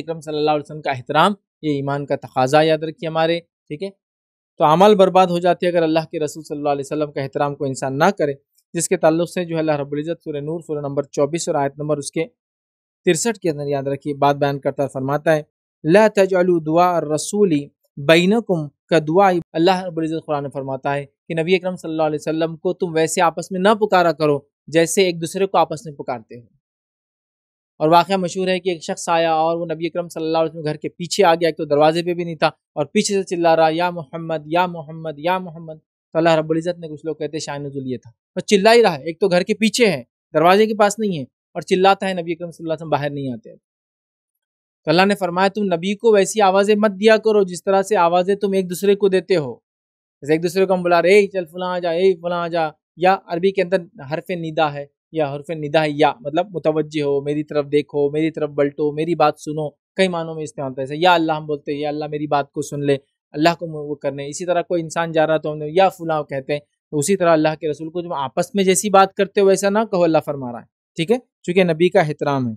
अक्रम सल्लाम का अहतराम ये ईमान का तकाजा याद रखिए हमारे ठीक है तो अमल बर्बाद हो जाती है अगर अल्लाह के रसूल सल्ला अलैहि का अहतराम को इंसान ना करे जिसके तल्लु से जो है अल्लाह रबुल्ज़त सुर नूर सुर नंबर चौबीस और आयत नंबर उसके तिरसठ के अंदर याद रखिए बात बयान करता फरमाता है ला तजालू दुआ रसूली बैनकुम का दुआ अल्लाह रबुल्ज़त कुरान फरमाता है कि नबी अक्रम सल्लल्लाहु अलैहि को तुम वैसे आपस में ना पुकारा करो जैसे एक दूसरे को आपस में पुकारते हो और वाक़ मशहूर है कि एक शख्स आया और वो नबी अकरम सल्लल्लाहु अलैहि वसल्लम घर के पीछे आ गया एक तो दरवाजे पे भी नहीं था और पीछे से चिल्ला रहा या मोहम्मद या मोहम्मद या मोहम्मद तो अल्लाह रब्ज़त ने कुछ लोग कहते जुलिए था बस तो चिल्ला ही रहा है एक तो घर के पीछे है दरवाजे के पास नहीं है और चिल्लाता है नबी अक्रम सल्ला बाहर नहीं आते तो अल्लाह ने फरमाया तुम नबी को वैसी आवाज़ें मत दिया करो जिस तरह से आवाज़ें तुम एक दूसरे को देते हो जैसे एक दूसरे को हम बुला रहे चल फुला आ जा ए फुला आ जा या अरबी के अंदर हरफ निदा है या हरफ निदा या मतलब मुतवज हो मेरी तरफ देखो मेरी तरफ बल्टो मेरी बात सुनो कई मानों में इस्तेमाल होता है या अल्लाह हम बोलते हैं या अल्लाह मेरी बात को सुन ले अल्लाह को वो करने इसी तरह कोई इंसान जा रहा तो हम या फुला कहते हैं तो उसी तरह अल्लाह के रसूल को जो आपस में जैसी बात करते हो वैसा ना कहो अल्लाह फरमा रहा है ठीक है चूँकि नबी का एहतराम है